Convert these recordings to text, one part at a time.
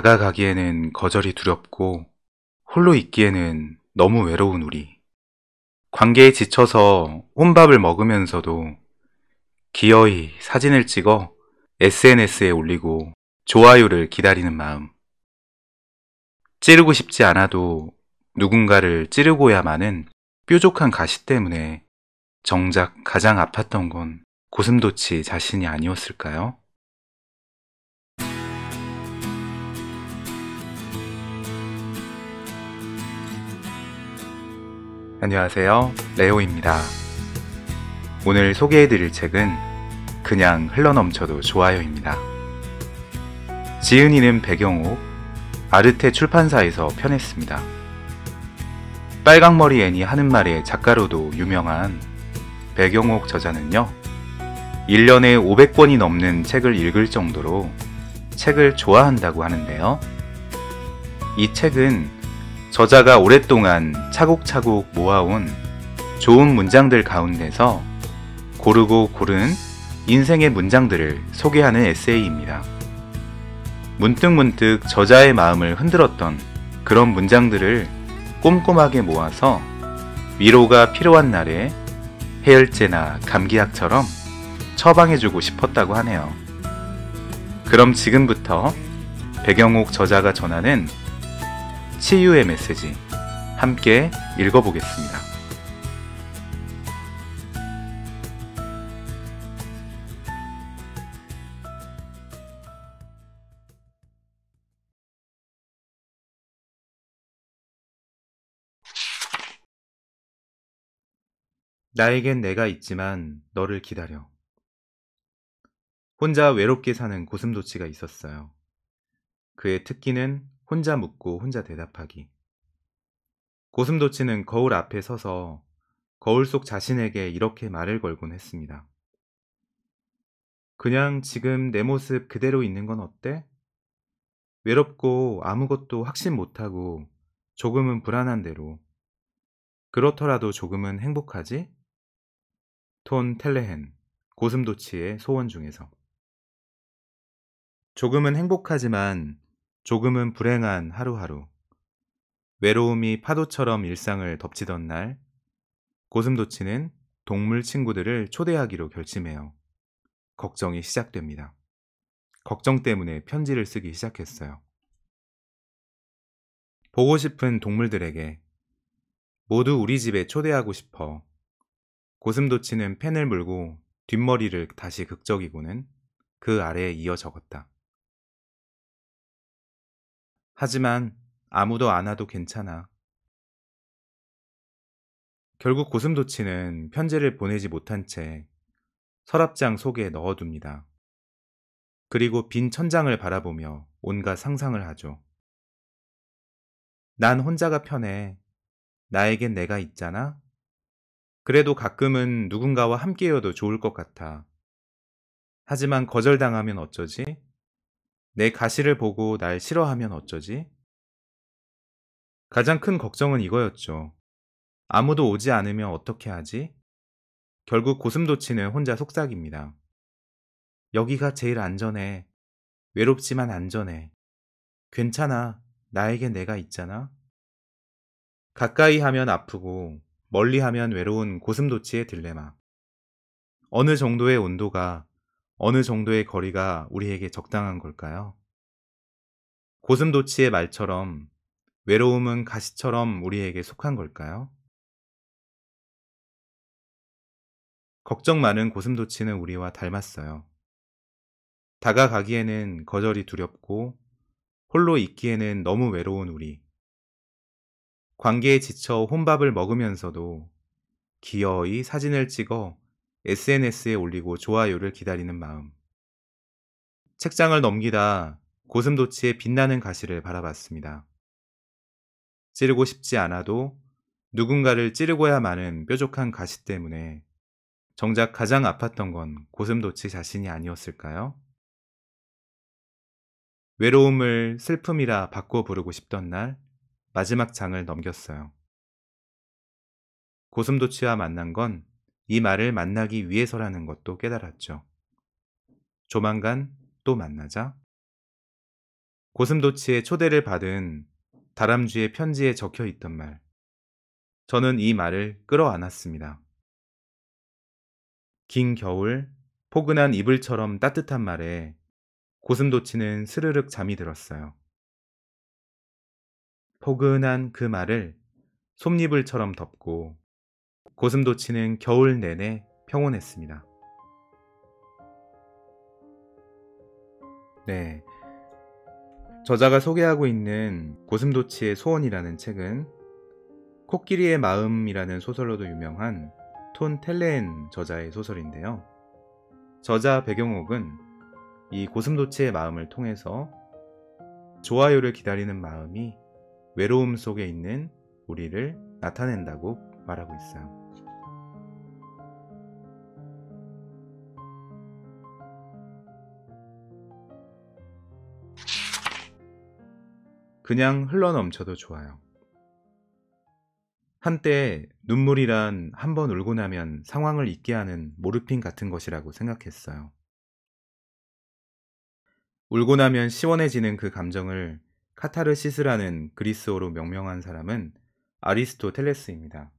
다가가기에는 거절이 두렵고 홀로 있기에는 너무 외로운 우리. 관계에 지쳐서 혼밥을 먹으면서도 기어이 사진을 찍어 SNS에 올리고 좋아요를 기다리는 마음. 찌르고 싶지 않아도 누군가를 찌르고야만은 뾰족한 가시 때문에 정작 가장 아팠던 건 고슴도치 자신이 아니었을까요? 안녕하세요. 레오입니다. 오늘 소개해드릴 책은 그냥 흘러넘쳐도 좋아요입니다. 지은이는 배경옥, 아르테 출판사에서 편했습니다. 빨강머리 애니 하는 말의 작가로도 유명한 배경옥 저자는요, 1년에 500권이 넘는 책을 읽을 정도로 책을 좋아한다고 하는데요. 이 책은 저자가 오랫동안 차곡차곡 모아온 좋은 문장들 가운데서 고르고 고른 인생의 문장들을 소개하는 에세이입니다. 문득문득 저자의 마음을 흔들었던 그런 문장들을 꼼꼼하게 모아서 위로가 필요한 날에 해열제나 감기약처럼 처방해주고 싶었다고 하네요. 그럼 지금부터 배경옥 저자가 전하는 치유의 메시지 함께 읽어보겠습니다. 나에겐 내가 있지만 너를 기다려. 혼자 외롭게 사는 고슴도치가 있었어요. 그의 특기는 혼자 묻고 혼자 대답하기. 고슴도치는 거울 앞에 서서 거울 속 자신에게 이렇게 말을 걸곤 했습니다. 그냥 지금 내 모습 그대로 있는 건 어때? 외롭고 아무것도 확신 못하고 조금은 불안한 대로. 그렇더라도 조금은 행복하지? 톤 텔레헨, 고슴도치의 소원 중에서. 조금은 행복하지만 조금은 불행한 하루하루. 외로움이 파도처럼 일상을 덮치던 날, 고슴도치는 동물 친구들을 초대하기로 결심해요. 걱정이 시작됩니다. 걱정 때문에 편지를 쓰기 시작했어요. 보고 싶은 동물들에게 모두 우리 집에 초대하고 싶어. 고슴도치는 펜을 물고 뒷머리를 다시 극적이고는 그 아래에 이어 적었다. 하지만 아무도 안 와도 괜찮아. 결국 고슴도치는 편지를 보내지 못한 채 서랍장 속에 넣어둡니다. 그리고 빈 천장을 바라보며 온갖 상상을 하죠. 난 혼자가 편해. 나에겐 내가 있잖아. 그래도 가끔은 누군가와 함께여도 좋을 것 같아. 하지만 거절당하면 어쩌지? 내 가시를 보고 날 싫어하면 어쩌지? 가장 큰 걱정은 이거였죠. 아무도 오지 않으면 어떻게 하지? 결국 고슴도치는 혼자 속삭입니다. 여기가 제일 안전해. 외롭지만 안전해. 괜찮아. 나에게 내가 있잖아. 가까이 하면 아프고 멀리 하면 외로운 고슴도치의 딜레마. 어느 정도의 온도가 어느 정도의 거리가 우리에게 적당한 걸까요? 고슴도치의 말처럼 외로움은 가시처럼 우리에게 속한 걸까요? 걱정 많은 고슴도치는 우리와 닮았어요. 다가가기에는 거절이 두렵고 홀로 있기에는 너무 외로운 우리. 관계에 지쳐 혼밥을 먹으면서도 기어이 사진을 찍어 SNS에 올리고 좋아요를 기다리는 마음. 책장을 넘기다 고슴도치의 빛나는 가시를 바라봤습니다. 찌르고 싶지 않아도 누군가를 찌르고야 마는 뾰족한 가시 때문에 정작 가장 아팠던 건 고슴도치 자신이 아니었을까요? 외로움을 슬픔이라 바꿔 부르고 싶던 날 마지막 장을 넘겼어요. 고슴도치와 만난 건이 말을 만나기 위해서라는 것도 깨달았죠. 조만간 또 만나자. 고슴도치의 초대를 받은 다람쥐의 편지에 적혀 있던 말. 저는 이 말을 끌어안았습니다. 긴 겨울, 포근한 이불처럼 따뜻한 말에 고슴도치는 스르륵 잠이 들었어요. 포근한 그 말을 솜이불처럼 덮고 고슴도치는 겨울 내내 평온했습니다. 네. 저자가 소개하고 있는 고슴도치의 소원이라는 책은 코끼리의 마음이라는 소설로도 유명한 톤 텔렌 저자의 소설인데요. 저자 배경옥은 이 고슴도치의 마음을 통해서 좋아요를 기다리는 마음이 외로움 속에 있는 우리를 나타낸다고 말하고 있어요. 그냥 흘러넘쳐도 좋아요. 한때 눈물이란 한 번 울고 나면 상황을 잊게 하는 모르핀 같은 것이라고 생각했어요. 울고 나면 시원해지는 그 감정을 카타르시스라는 그리스어로 명명한 사람은 아리스토텔레스입니다.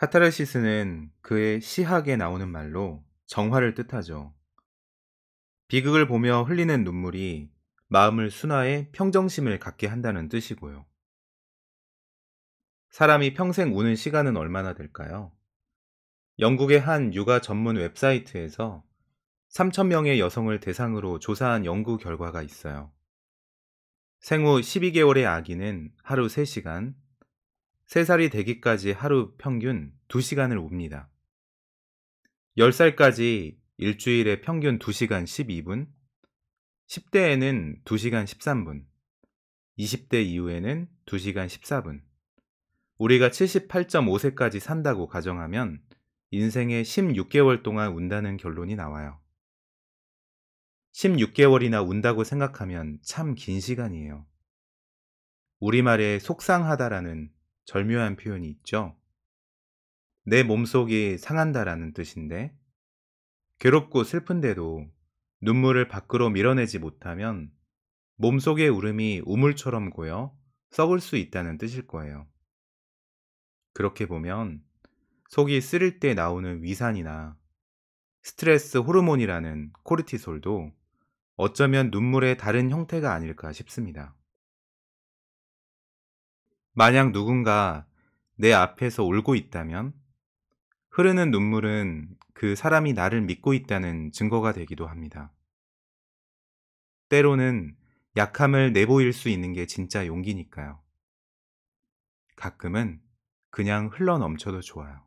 카타르시스는 그의 시학에 나오는 말로 정화를 뜻하죠. 비극을 보며 흘리는 눈물이 마음을 순화해 평정심을 갖게 한다는 뜻이고요. 사람이 평생 우는 시간은 얼마나 될까요? 영국의 한 육아 전문 웹사이트에서 3,000명의 여성을 대상으로 조사한 연구 결과가 있어요. 생후 12개월의 아기는 하루 3시간, 3살이 되기까지 하루 평균 2시간을 웁니다. 10살까지 일주일에 평균 2시간 12분, 10대에는 2시간 13분, 20대 이후에는 2시간 14분. 우리가 78.5세까지 산다고 가정하면 인생의 16개월 동안 운다는 결론이 나와요. 16개월이나 운다고 생각하면 참 긴 시간이에요. 우리말에 속상하다라는 절묘한 표현이 있죠. 내 몸속이 상한다라는 뜻인데, 괴롭고 슬픈데도 눈물을 밖으로 밀어내지 못하면 몸속의 울음이 우물처럼 고여 썩을 수 있다는 뜻일 거예요. 그렇게 보면 속이 쓰릴 때 나오는 위산이나 스트레스 호르몬이라는 코르티솔도 어쩌면 눈물의 다른 형태가 아닐까 싶습니다. 만약 누군가 내 앞에서 울고 있다면 흐르는 눈물은 그 사람이 나를 믿고 있다는 증거가 되기도 합니다. 때로는 약함을 내보일 수 있는 게 진짜 용기니까요. 가끔은 그냥 흘러 넘쳐도 좋아요.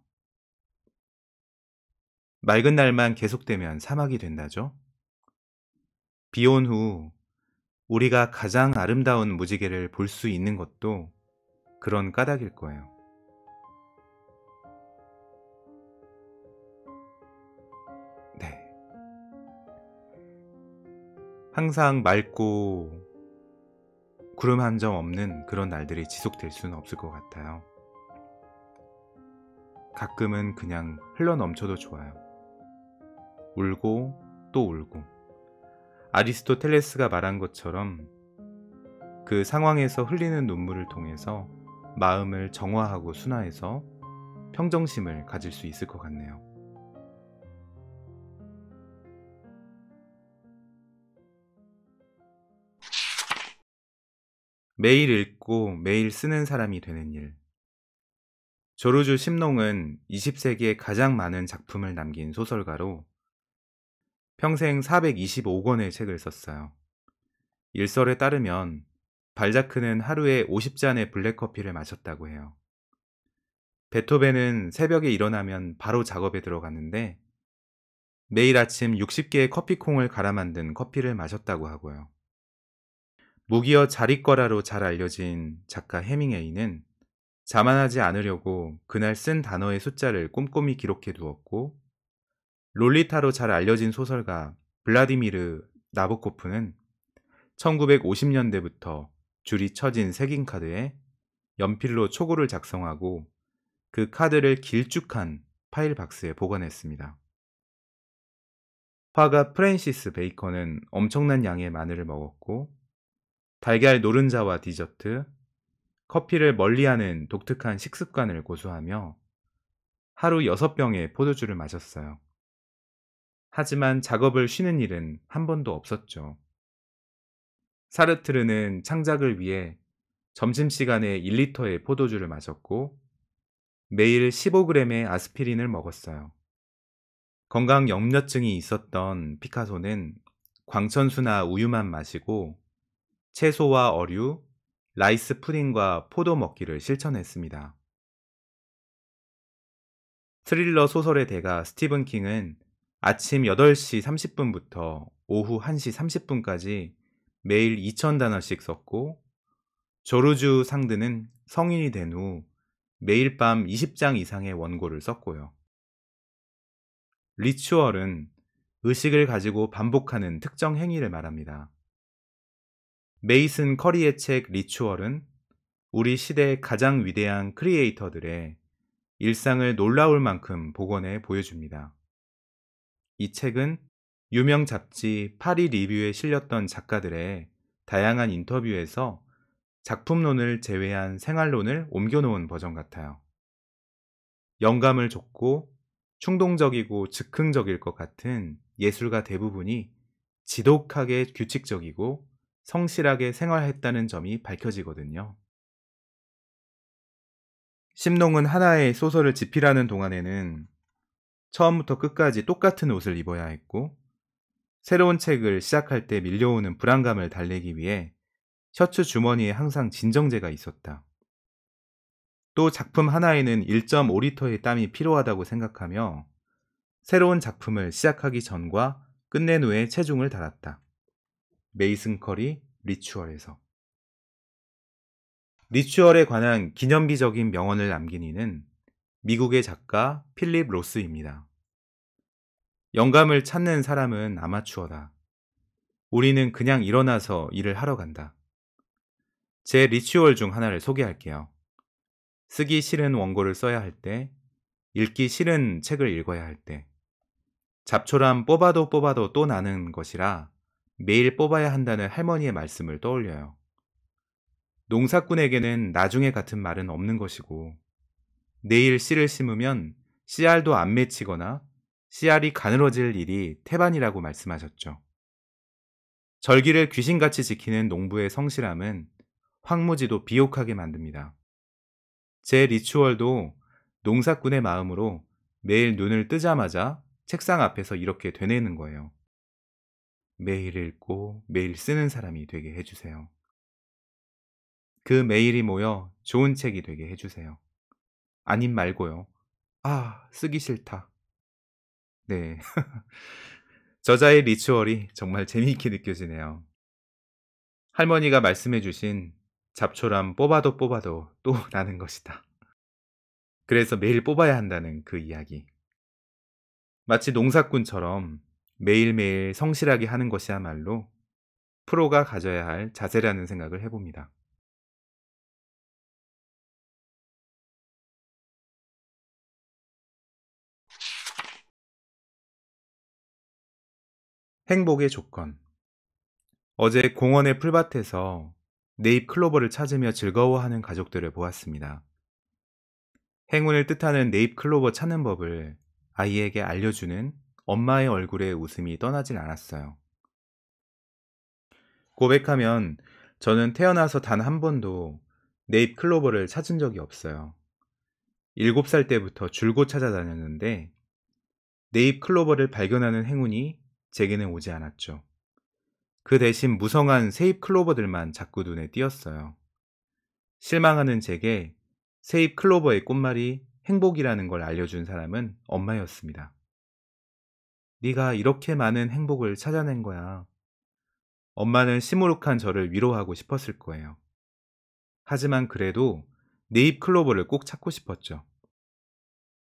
맑은 날만 계속되면 사막이 된다죠? 비 온 후 우리가 가장 아름다운 무지개를 볼 수 있는 것도 그런 까닭일 거예요. 네. 항상 맑고 구름 한 점 없는 그런 날들이 지속될 수는 없을 것 같아요. 가끔은 그냥 흘러 넘쳐도 좋아요. 울고 또 울고. 아리스토텔레스가 말한 것처럼 그 상황에서 흘리는 눈물을 통해서 마음을 정화하고 순화해서 평정심을 가질 수 있을 것 같네요. 매일 읽고 매일 쓰는 사람이 되는 일. 조르주 심농은 20세기에 가장 많은 작품을 남긴 소설가로 평생 425권의 책을 썼어요. 일설에 따르면 발자크는 하루에 50잔의 블랙커피를 마셨다고 해요. 베토벤은 새벽에 일어나면 바로 작업에 들어갔는데 매일 아침 60개의 커피콩을 갈아 만든 커피를 마셨다고 하고요. 무기여 자리거라로 잘 알려진 작가 해밍웨이는 자만하지 않으려고 그날 쓴 단어의 숫자를 꼼꼼히 기록해 두었고 롤리타로 잘 알려진 소설가 블라디미르 나보코프는 1950년대부터 줄이 처진 색인 카드에 연필로 초고를 작성하고 그 카드를 길쭉한 파일 박스에 보관했습니다. 화가 프랜시스 베이커는 엄청난 양의 마늘을 먹었고 달걀 노른자와 디저트, 커피를 멀리하는 독특한 식습관을 고수하며 하루 6병의 포도주를 마셨어요. 하지만 작업을 쉬는 일은 한 번도 없었죠. 사르트르는 창작을 위해 점심시간에 1리터의 포도주를 마셨고 매일 15g의 아스피린을 먹었어요. 건강 염려증이 있었던 피카소는 광천수나 우유만 마시고 채소와 어류, 라이스 푸딩과 포도 먹기를 실천했습니다. 스릴러 소설의 대가 스티븐 킹은 아침 8시 30분부터 오후 1시 30분까지 매일 2,000단어씩 썼고 조르주 상드는 성인이 된 후 매일 밤 20장 이상의 원고를 썼고요. 리추얼은 의식을 가지고 반복하는 특정 행위를 말합니다. 메이슨 커리의 책 리추얼은 우리 시대의 가장 위대한 크리에이터들의 일상을 놀라울 만큼 복원해 보여줍니다. 이 책은 유명 잡지 파리 리뷰에 실렸던 작가들의 다양한 인터뷰에서 작품론을 제외한 생활론을 옮겨놓은 버전 같아요. 영감을 줬고 충동적이고 즉흥적일 것 같은 예술가 대부분이 지독하게 규칙적이고 성실하게 생활했다는 점이 밝혀지거든요. 심농은 하나의 소설을 집필하는 동안에는 처음부터 끝까지 똑같은 옷을 입어야 했고 새로운 책을 시작할 때 밀려오는 불안감을 달래기 위해 셔츠 주머니에 항상 진정제가 있었다. 또 작품 하나에는 1.5리터의 땀이 필요하다고 생각하며 새로운 작품을 시작하기 전과 끝낸 후에 체중을 달았다. 메이슨 커리 리추얼에서 리추얼에 관한 기념비적인 명언을 남긴 이는 미국의 작가 필립 로스입니다. 영감을 찾는 사람은 아마추어다. 우리는 그냥 일어나서 일을 하러 간다. 제 리추얼 중 하나를 소개할게요. 쓰기 싫은 원고를 써야 할 때, 읽기 싫은 책을 읽어야 할 때, 잡초란 뽑아도 뽑아도 또 나는 것이라 매일 뽑아야 한다는 할머니의 말씀을 떠올려요. 농사꾼에게는 나중에 같은 말은 없는 것이고, 내일 씨를 심으면 씨알도 안 맺히거나 씨알이 가늘어질 일이 태반이라고 말씀하셨죠. 절기를 귀신같이 지키는 농부의 성실함은 황무지도 비옥하게 만듭니다. 제 리추얼도 농사꾼의 마음으로 매일 눈을 뜨자마자 책상 앞에서 이렇게 되뇌는 거예요. 매일 읽고 매일 쓰는 사람이 되게 해주세요. 그 매일이 모여 좋은 책이 되게 해주세요. 아님 말고요. 아, 쓰기 싫다. 네. 저자의 리추얼이 정말 재미있게 느껴지네요. 할머니가 말씀해주신 잡초란 뽑아도 뽑아도 또 나는 것이다. 그래서 매일 뽑아야 한다는 그 이야기. 마치 농사꾼처럼 매일매일 성실하게 하는 것이야말로 프로가 가져야 할 자세라는 생각을 해봅니다. 행복의 조건. 어제 공원의 풀밭에서 네잎 클로버를 찾으며 즐거워하는 가족들을 보았습니다. 행운을 뜻하는 네잎 클로버 찾는 법을 아이에게 알려주는 엄마의 얼굴에 웃음이 떠나진 않았어요. 고백하면 저는 태어나서 단 한 번도 네잎 클로버를 찾은 적이 없어요. 7살 때부터 줄곧 찾아다녔는데 네잎 클로버를 발견하는 행운이 제게는 오지 않았죠. 그 대신 무성한 세잎 클로버들만 자꾸 눈에 띄었어요. 실망하는 제게 세잎 클로버의 꽃말이 행복이라는 걸 알려준 사람은 엄마였습니다. 네가 이렇게 많은 행복을 찾아낸 거야. 엄마는 시무룩한 저를 위로하고 싶었을 거예요. 하지만 그래도 네잎 클로버를 꼭 찾고 싶었죠.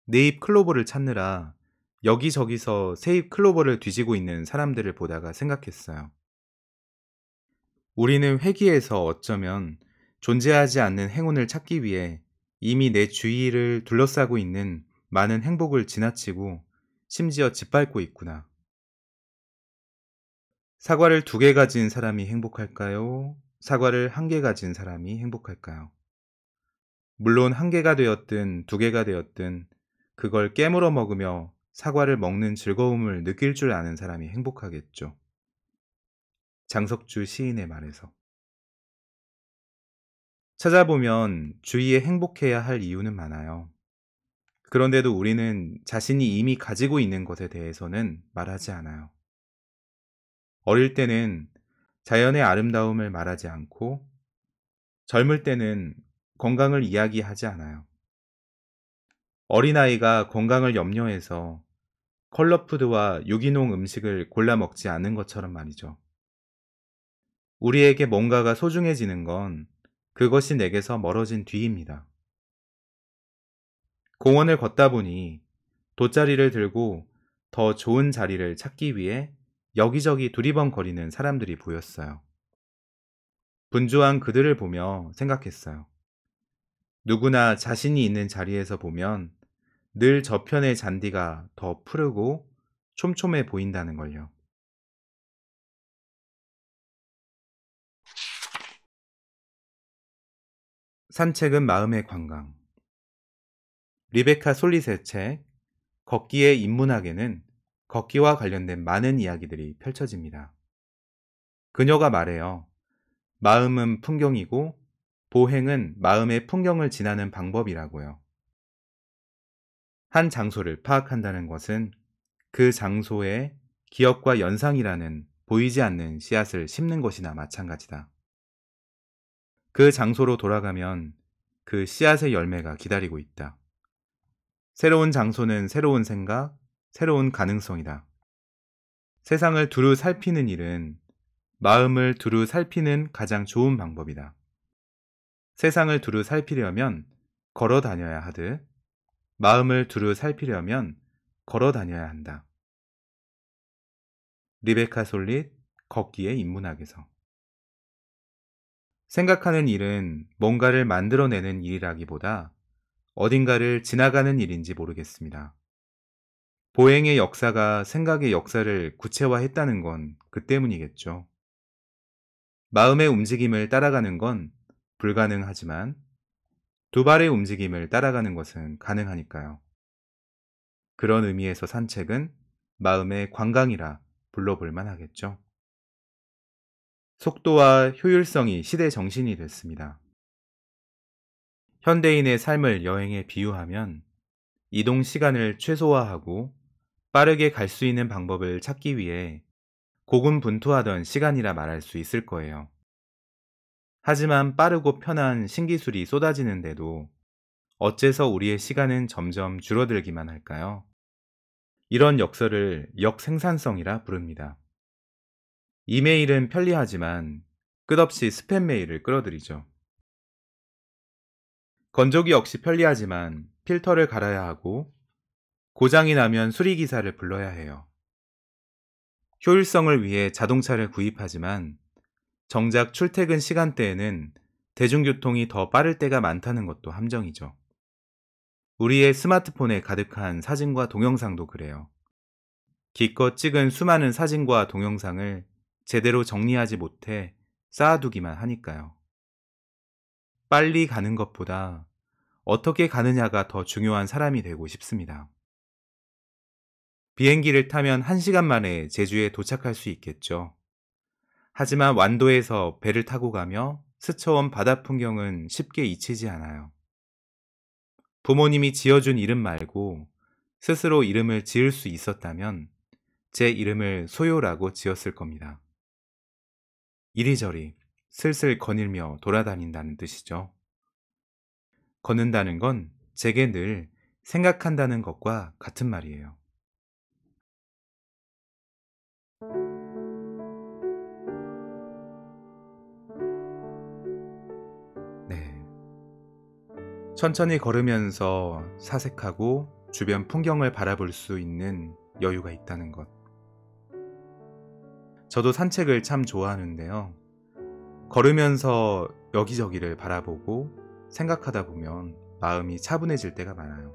네잎 클로버를 찾느라 여기저기서 세잎 클로버를 뒤지고 있는 사람들을 보다가 생각했어요. 우리는 회기에서 어쩌면 존재하지 않는 행운을 찾기 위해 이미 내 주위를 둘러싸고 있는 많은 행복을 지나치고 심지어 짓밟고 있구나. 사과를 두 개 가진 사람이 행복할까요? 사과를 한 개 가진 사람이 행복할까요? 물론 한 개가 되었든 두 개가 되었든 그걸 깨물어 먹으며 사과를 먹는 즐거움을 느낄 줄 아는 사람이 행복하겠죠. 장석주 시인의 말에서. 찾아보면 주위에 행복해야 할 이유는 많아요. 그런데도 우리는 자신이 이미 가지고 있는 것에 대해서는 말하지 않아요. 어릴 때는 자연의 아름다움을 말하지 않고 젊을 때는 건강을 이야기하지 않아요. 어린아이가 건강을 염려해서 컬러푸드와 유기농 음식을 골라 먹지 않은 것처럼 말이죠. 우리에게 뭔가가 소중해지는 건 그것이 내게서 멀어진 뒤입니다. 공원을 걷다 보니 돗자리를 들고 더 좋은 자리를 찾기 위해 여기저기 두리번거리는 사람들이 보였어요. 분주한 그들을 보며 생각했어요. 누구나 자신이 있는 자리에서 보면 늘 저편의 잔디가 더 푸르고 촘촘해 보인다는 걸요. 산책은 마음의 관광. 리베카 솔리세 책 걷기의 인문학에는 걷기와 관련된 많은 이야기들이 펼쳐집니다. 그녀가 말해요. 마음은 풍경이고 보행은 마음의 풍경을 지나는 방법이라고요. 한 장소를 파악한다는 것은 그장소의 기억과 연상이라는 보이지 않는 씨앗을 심는 것이나 마찬가지다. 그 장소로 돌아가면 그 씨앗의 열매가 기다리고 있다. 새로운 장소는 새로운 생각, 새로운 가능성이다. 세상을 두루 살피는 일은 마음을 두루 살피는 가장 좋은 방법이다. 세상을 두루 살피려면 걸어 다녀야 하듯 마음을 두루 살피려면 걸어 다녀야 한다. 리베카 솔릿 걷기의 인문학에서 생각하는 일은 뭔가를 만들어내는 일이라기보다 어딘가를 지나가는 일인지 모르겠습니다. 보행의 역사가 생각의 역사를 구체화했다는 건 그 때문이겠죠. 마음의 움직임을 따라가는 건 불가능하지만 두 발의 움직임을 따라가는 것은 가능하니까요. 그런 의미에서 산책은 마음의 관광이라 불러볼 만하겠죠. 속도와 효율성이 시대 정신이 됐습니다. 현대인의 삶을 여행에 비유하면 이동 시간을 최소화하고 빠르게 갈 수 있는 방법을 찾기 위해 고군분투하던 시간이라 말할 수 있을 거예요. 하지만 빠르고 편한 신기술이 쏟아지는데도 어째서 우리의 시간은 점점 줄어들기만 할까요? 이런 역설을 역생산성이라 부릅니다. 이메일은 편리하지만 끝없이 스팸 메일을 끌어들이죠. 건조기 역시 편리하지만 필터를 갈아야 하고 고장이 나면 수리기사를 불러야 해요. 효율성을 위해 자동차를 구입하지만 정작 출퇴근 시간대에는 대중교통이 더 빠를 때가 많다는 것도 함정이죠. 우리의 스마트폰에 가득한 사진과 동영상도 그래요. 기껏 찍은 수많은 사진과 동영상을 제대로 정리하지 못해 쌓아두기만 하니까요. 빨리 가는 것보다 어떻게 가느냐가 더 중요한 사람이 되고 싶습니다. 비행기를 타면 1시간 만에 제주에 도착할 수 있겠죠. 하지만 완도에서 배를 타고 가며 스쳐온 바다 풍경은 쉽게 잊히지 않아요. 부모님이 지어준 이름 말고 스스로 이름을 지을 수 있었다면 제 이름을 소요라고 지었을 겁니다. 이리저리 슬슬 거닐며 돌아다닌다는 뜻이죠. 걷는다는 건 제게 늘 생각한다는 것과 같은 말이에요. 천천히 걸으면서 사색하고 주변 풍경을 바라볼 수 있는 여유가 있다는 것. 저도 산책을 참 좋아하는데요. 걸으면서 여기저기를 바라보고 생각하다 보면 마음이 차분해질 때가 많아요.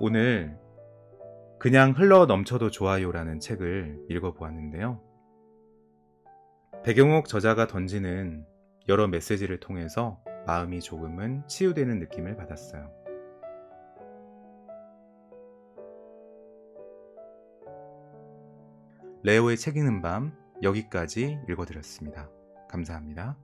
오늘 그냥 흘러 넘쳐도 좋아요라는 책을 읽어보았는데요. 배경옥 저자가 던지는 여러 메시지를 통해서 마음이 조금은 치유되는 느낌을 받았어요. 레오의 책 읽는 밤 여기까지 읽어드렸습니다. 감사합니다.